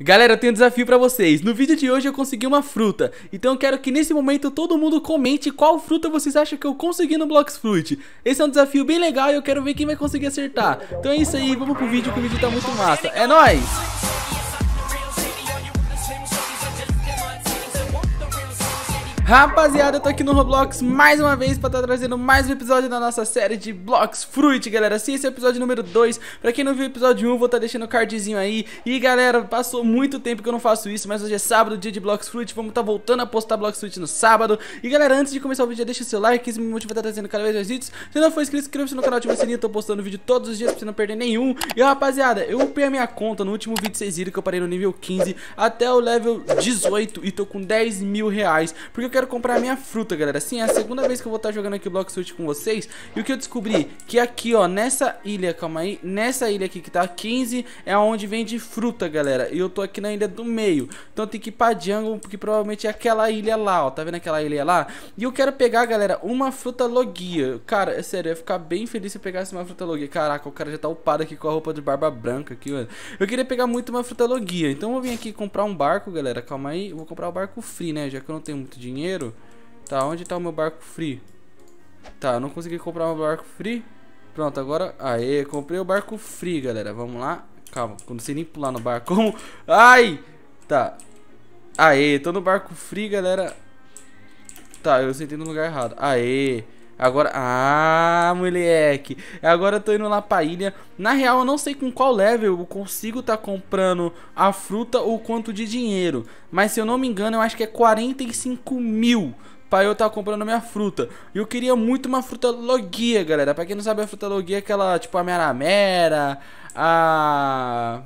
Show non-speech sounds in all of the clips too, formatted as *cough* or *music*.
Galera, eu tenho um desafio pra vocês. No vídeo de hoje eu consegui uma fruta, então eu quero que nesse momento todo mundo comente qual fruta vocês acham que eu consegui no Blocks Fruit. Esse é um desafio bem legal e eu quero ver quem vai conseguir acertar. Então é isso aí, vamos pro vídeo que o vídeo tá muito massa. É nóis! Rapaziada, eu tô aqui no Roblox mais uma vez pra estar tá trazendo mais um episódio da nossa série de Blocks Fruit, galera. Sim, esse é o episódio número 2. Pra quem não viu o episódio 1, um, vou estar tá deixando o cardzinho aí. E galera, passou muito tempo que eu não faço isso, mas hoje é sábado, dia de Blocks Fruit. Vamos estar tá voltando a postar Blocks Fruit no sábado. E galera, antes de começar o vídeo, deixa o seu like, isso me motiva a estar tá trazendo cada vez mais vídeos. Se não for inscrito, inscreva-se no canal, ativa o sininho. tô postando vídeo todos os dias pra você não perder nenhum. E rapaziada, eu upei a minha conta no último vídeo, vocês viram que eu parei no nível 15 até o level 18 e tô com 10 mil reais. Porque eu quero quero comprar minha fruta, galera. Sim, é a segunda vez que eu vou estar jogando aqui Block Switch com vocês. E o que eu descobri? Que aqui, ó, nessa ilha, calma aí, nessa ilha aqui que tá 15, é onde vende fruta, galera. E eu tô aqui na ilha do meio. Então tem que ir pra jungle, porque provavelmente é aquela ilha lá, ó. Tá vendo aquela ilha lá? E eu quero pegar, galera, uma fruta logia. Cara, é sério, eu ia ficar bem feliz se eu pegasse uma fruta logia. Caraca, o cara já tá upado aqui com a roupa de barba branca aqui, mano. Eu queria pegar muito uma fruta logia. Então eu vou vir aqui comprar um barco, galera. Calma aí, eu vou comprar o um barco free, né? Já que eu não tenho muito dinheiro dinheiro. Tá, onde tá o meu barco free? Tá, eu não consegui comprar meu barco free. Pronto, agora... Aê, comprei o barco free, galera. Vamos lá. Calma, não sei nem pular no barco. *laughs* Como? Ai! Tá. Aê, tô no barco free, galera. Tá, eu sentei no lugar errado. Aê. Agora, ah, moleque. Agora eu tô indo lá pra ilha. Na real, eu não sei com qual level eu consigo tá comprando a fruta ou quanto de dinheiro. Mas se eu não me engano, eu acho que é 45 mil pra eu tá comprando minha fruta. E eu queria muito uma fruta logia, galera. Pra quem não sabe, a fruta logia é aquela, tipo, a meramera, a...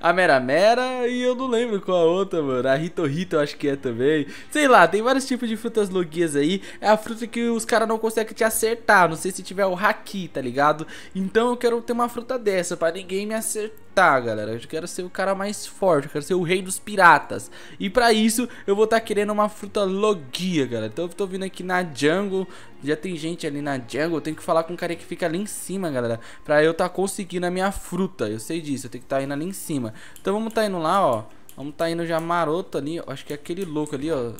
A Mera Mera e eu não lembro qual a outra, mano. A Rito Rito eu acho que é também. Sei lá, tem vários tipos de frutas logias aí. É a fruta que os caras não conseguem te acertar. Não sei se tiver o Haki, tá ligado? Então eu quero ter uma fruta dessa pra ninguém me acertar tá galera. Eu quero ser o cara mais forte, eu quero ser o rei dos piratas. E pra isso, eu vou estar tá querendo uma fruta logia, galera. Então eu tô vindo aqui na jungle, já tem gente ali na jungle, eu tenho que falar com o cara que fica ali em cima, galera. Pra eu tá conseguindo a minha fruta, eu sei disso, eu tenho que estar tá indo ali em cima. Então vamos tá indo lá, ó. Vamos tá indo já maroto ali, acho que é aquele louco ali, ó.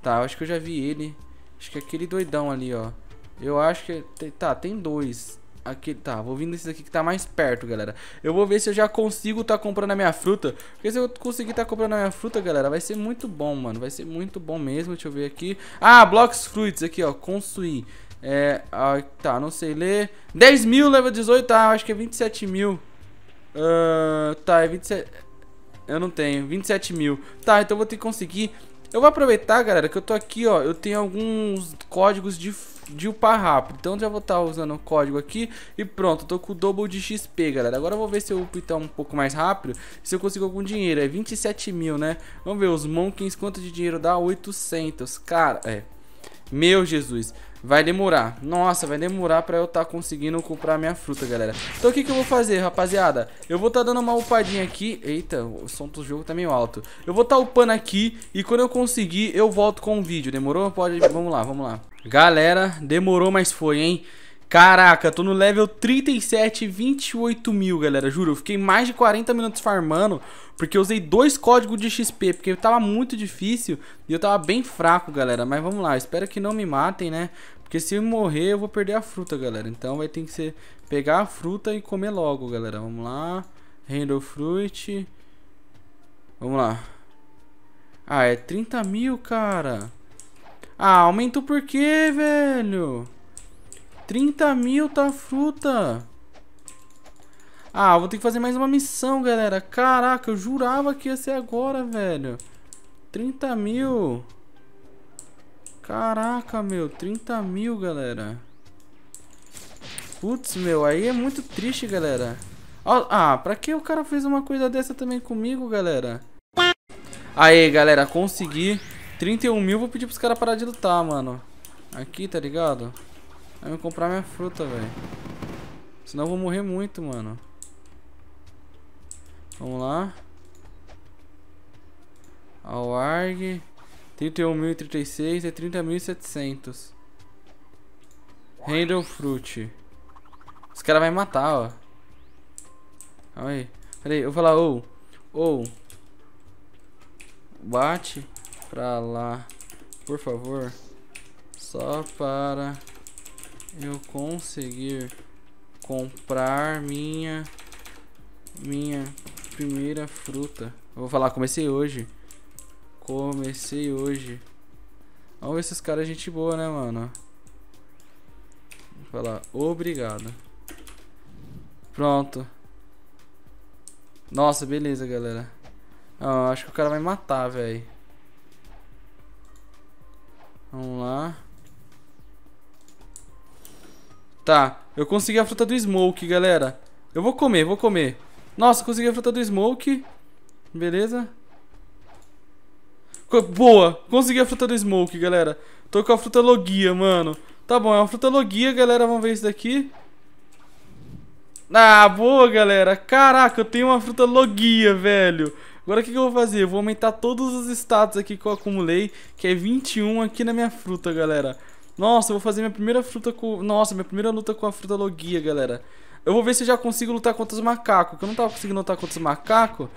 Tá, acho que eu já vi ele. Acho que é aquele doidão ali, ó. Eu acho que... É, tá, tem dois aqui tá, vou vindo esse aqui que tá mais perto, galera. Eu vou ver se eu já consigo tá comprando a minha fruta. Porque se eu conseguir tá comprando a minha fruta, galera, vai ser muito bom, mano. Vai ser muito bom mesmo. Deixa eu ver aqui. Ah, blocks fruits aqui, ó. Construir. É, ah, tá, não sei ler. 10 mil, leva 18. Ah, acho que é 27 mil. Uh, tá, é 27... Eu não tenho, 27 mil. Tá, então eu vou ter que conseguir eu vou aproveitar, galera, que eu tô aqui, ó. Eu tenho alguns códigos de, de upar rápido. Então já vou estar tá usando o código aqui. E pronto, tô com o double de XP, galera. Agora eu vou ver se eu upo então um pouco mais rápido. Se eu consigo algum dinheiro. É 27 mil, né? Vamos ver os Monkins, quanto de dinheiro dá? 800. Cara, é. Meu Jesus, vai demorar. Nossa, vai demorar pra eu estar tá conseguindo comprar minha fruta, galera. Então o que, que eu vou fazer, rapaziada? Eu vou estar tá dando uma upadinha aqui. Eita, o som do jogo tá meio alto. Eu vou estar tá upando aqui e quando eu conseguir, eu volto com o vídeo. Demorou? Pode, vamos lá, vamos lá. Galera, demorou, mas foi, hein? Caraca, tô no level 37, 28 mil, galera, juro. Eu fiquei mais de 40 minutos farmando, porque eu usei dois códigos de XP, porque tava muito difícil e eu tava bem fraco, galera. Mas vamos lá, espero que não me matem, né? Porque se eu morrer, eu vou perder a fruta, galera. Então vai ter que ser pegar a fruta e comer logo, galera. Vamos lá, Randall Fruit. Vamos lá. Ah, é 30 mil, cara. Ah, aumentou por quê, velho? 30 mil tá fruta. Ah, vou ter que fazer mais uma missão, galera. Caraca, eu jurava que ia ser agora, velho. 30 mil. Caraca, meu. 30 mil, galera. Putz, meu. Aí é muito triste, galera. Ah, pra que o cara fez uma coisa dessa também comigo, galera? Aê, galera. Consegui. 31 mil. Vou pedir pros caras parar de lutar, mano. Aqui, tá ligado? Vai me comprar minha fruta, velho. Senão eu vou morrer muito, mano. Vamos lá. Alwarg. 31.036 e 30.700. Handle Fruit. Esse cara vai matar, ó. Calma aí. Peraí, eu vou falar ou. Oh, ou. Oh. Bate pra lá, por favor. Só para eu conseguir comprar minha minha primeira fruta. Eu vou falar, comecei hoje. Comecei hoje. Vamos ver se esses caras é gente boa, né, mano? Vou falar, obrigado. Pronto. Nossa, beleza, galera. Ah, acho que o cara vai matar, velho. Vamos lá. Tá, eu consegui a fruta do Smoke, galera. Eu vou comer, vou comer. Nossa, consegui a fruta do Smoke. Beleza. Co Boa, consegui a fruta do Smoke, galera. Tô com a fruta Logia, mano. Tá bom, é uma fruta Logia, galera. Vamos ver isso daqui. Ah, boa, galera. Caraca, eu tenho uma fruta Logia, velho. Agora o que, que, eu vou fazer? Eu vou aumentar todos os status aqui que eu acumulei, que é 21 aqui na minha fruta, galera. Nossa, eu vou fazer minha primeira fruta com... Nossa, minha primeira luta com a fruta logia, galera. Eu vou ver se eu já consigo lutar contra os macacos. Que eu não tava conseguindo lutar contra os macacos.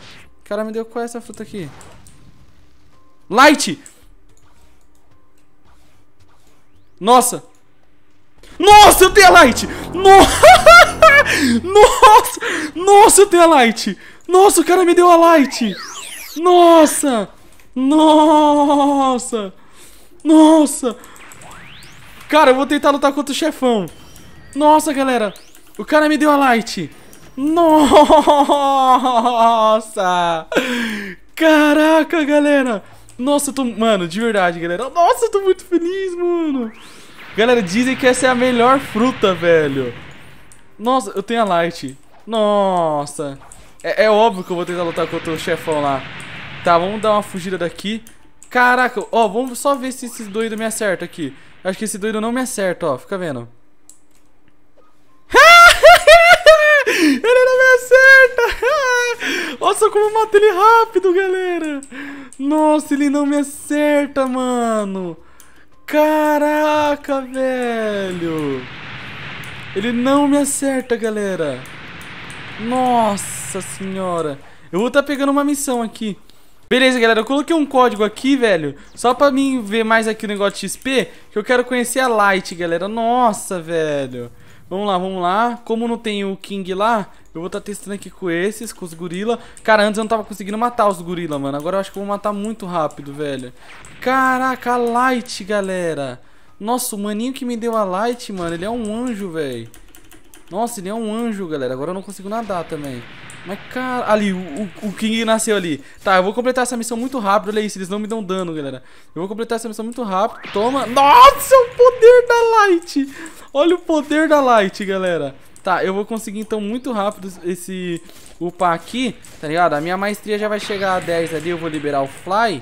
Cara, me deu qual é essa fruta aqui? Light! Nossa! Nossa, eu tenho a Light! *laughs* Nossa! Nossa, eu tenho a Light! Nossa, o cara me deu a Light! Nossa! Nossa! Nossa! Cara, eu vou tentar lutar contra o chefão. Nossa, galera. O cara me deu a light. Nossa. Caraca, galera. Nossa, eu tô... Mano, de verdade, galera. Nossa, eu tô muito feliz, mano. Galera, dizem que essa é a melhor fruta, velho. Nossa, eu tenho a light. Nossa. É, é óbvio que eu vou tentar lutar contra o chefão lá. Tá, vamos dar uma fugida daqui. Caraca, ó, vamos só ver se esses doidos me acertam aqui. Acho que esse doido não me acerta, ó. Fica vendo. *laughs* ele não me acerta! *laughs* Nossa, como eu matei ele rápido, galera! Nossa, ele não me acerta, mano! Caraca, velho! Ele não me acerta, galera! Nossa senhora! Eu vou estar tá pegando uma missão aqui. Beleza, galera, eu coloquei um código aqui, velho, só pra mim ver mais aqui o negócio de XP, que eu quero conhecer a Light, galera. Nossa, velho. Vamos lá, vamos lá. Como não tem o King lá, eu vou estar tá testando aqui com esses, com os gorila. Cara, antes eu não tava conseguindo matar os gorila, mano. Agora eu acho que eu vou matar muito rápido, velho. Caraca, a Light, galera. Nossa, o maninho que me deu a Light, mano, ele é um anjo, velho. Nossa, ele é um anjo, galera. Agora eu não consigo nadar também. Mas, cara, ali, o, o King nasceu ali. Tá, eu vou completar essa missão muito rápido. Olha isso, eles não me dão dano, galera. Eu vou completar essa missão muito rápido. Toma. Nossa, o poder da Light. Olha o poder da Light, galera. Tá, eu vou conseguir, então, muito rápido esse upar aqui, tá ligado? A minha maestria já vai chegar a 10 ali. Eu vou liberar o Fly.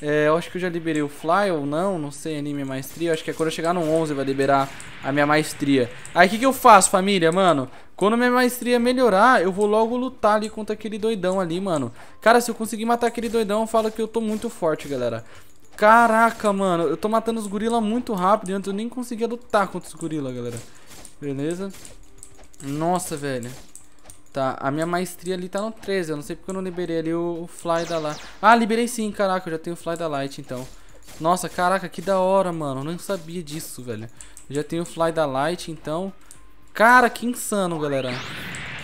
É, eu acho que eu já liberei o Fly ou não, não sei ali minha maestria. Eu acho que é quando eu chegar no 11 vai liberar a minha maestria. Aí o que, que eu faço, família, mano? Quando minha maestria melhorar, eu vou logo lutar ali contra aquele doidão ali, mano. Cara, se eu conseguir matar aquele doidão, eu falo que eu tô muito forte, galera. Caraca, mano, eu tô matando os gorila muito rápido. Antes eu nem conseguia lutar contra os gorila, galera. Beleza? Nossa, velho. Tá, a minha maestria ali tá no 13. Eu não sei porque eu não liberei ali o, o Fly da Light. Ah, liberei sim, caraca. Eu já tenho o Fly da Light, então. Nossa, caraca, que da hora, mano. Eu não sabia disso, velho. Eu já tenho o Fly da Light, então... Cara, que insano, galera.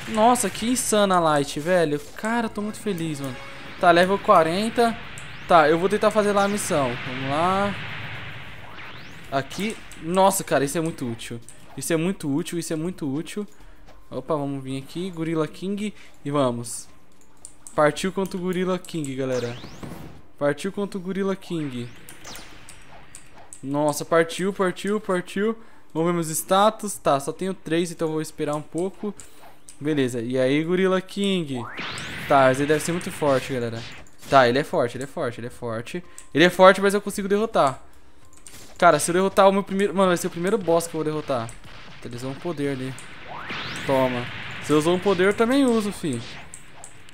Nossa, que insana a Light, velho. Cara, tô muito feliz, mano. Tá, level 40. Tá, eu vou tentar fazer lá a missão. Vamos lá. Aqui. Nossa, cara, isso é muito útil. Isso é muito útil, isso é muito útil. Opa, vamos vir aqui. Gorilla King e vamos. Partiu contra o Gorilla King, galera. Partiu contra o Gorilla King. Nossa, partiu, partiu, partiu. Vamos ver meus status. Tá, só tenho três, então vou esperar um pouco. Beleza, e aí gorila King? Tá, ele deve ser muito forte, galera. Tá, ele é forte, ele é forte, ele é forte. Ele é forte, mas eu consigo derrotar. Cara, se eu derrotar o meu primeiro... Mano, vai ser o primeiro boss que eu vou derrotar. Tá, eles vão um poder ali. Toma. Se eu usou um poder, eu também uso, fi.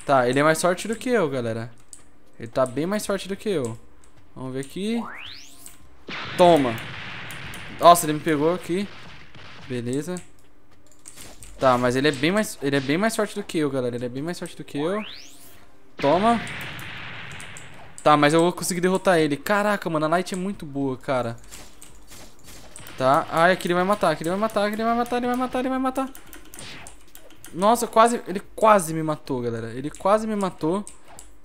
Tá, ele é mais forte do que eu, galera. Ele tá bem mais forte do que eu. Vamos ver aqui. Toma. Nossa, ele me pegou aqui. Beleza. Tá, mas ele é bem mais, ele é bem mais forte do que eu, galera. Ele é bem mais forte do que eu. Toma. Tá, mas eu vou conseguir derrotar ele. Caraca, mano, a Light é muito boa, cara. Tá. Ai, aqui ele vai matar, aqui ele vai matar, aqui ele vai matar, ele vai matar, ele vai matar. Nossa, quase, ele quase me matou, galera. Ele quase me matou.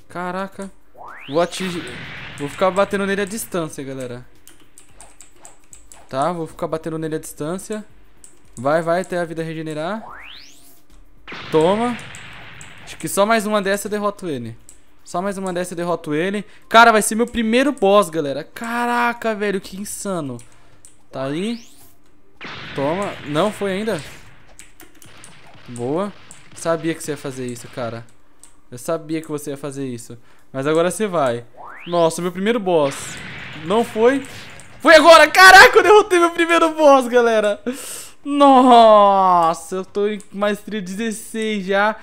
Caraca. Vou atingir... Vou ficar batendo nele à distância, galera. Tá, vou ficar batendo nele à distância. Vai, vai, até a vida regenerar. Toma. Acho que só mais uma dessa eu derroto ele. Só mais uma dessa eu derroto ele. Cara, vai ser meu primeiro boss, galera. Caraca, velho, que insano. Tá aí. Toma. Não, foi ainda. Boa. Sabia que você ia fazer isso, cara. Eu sabia que você ia fazer isso. Mas agora você vai. Nossa, meu primeiro boss. Não foi. Foi agora! Caraca, eu derrotei meu primeiro boss, galera! Nossa, eu tô em maestria 16 já.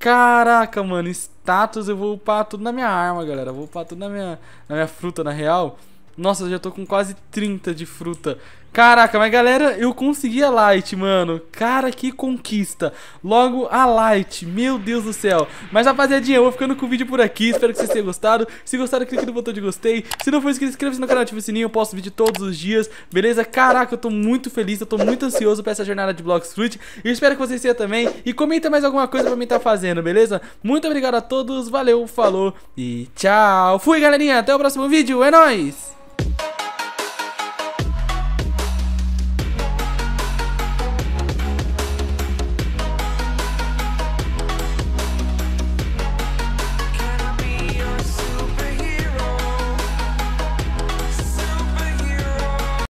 Caraca, mano, status, eu vou upar tudo na minha arma, galera. vou upar tudo na minha, na minha fruta, na real. Nossa, eu já tô com quase 30 de fruta. Caraca, mas galera, eu consegui a Light, mano. Cara, que conquista. Logo, a Light. Meu Deus do céu. Mas, rapaziadinha, eu vou ficando com o vídeo por aqui. Espero que vocês tenham gostado. Se gostaram, clique no botão de gostei. Se não for inscrito, inscreva-se no canal, ativa o sininho. Eu posto vídeo todos os dias, beleza? Caraca, eu tô muito feliz, eu tô muito ansioso pra essa jornada de Blocks Fruit. E espero que vocês sejam também. E comenta mais alguma coisa pra mim estar tá fazendo, beleza? Muito obrigado a todos, valeu, falou e tchau. Fui, galerinha. Até o próximo vídeo. É nóis!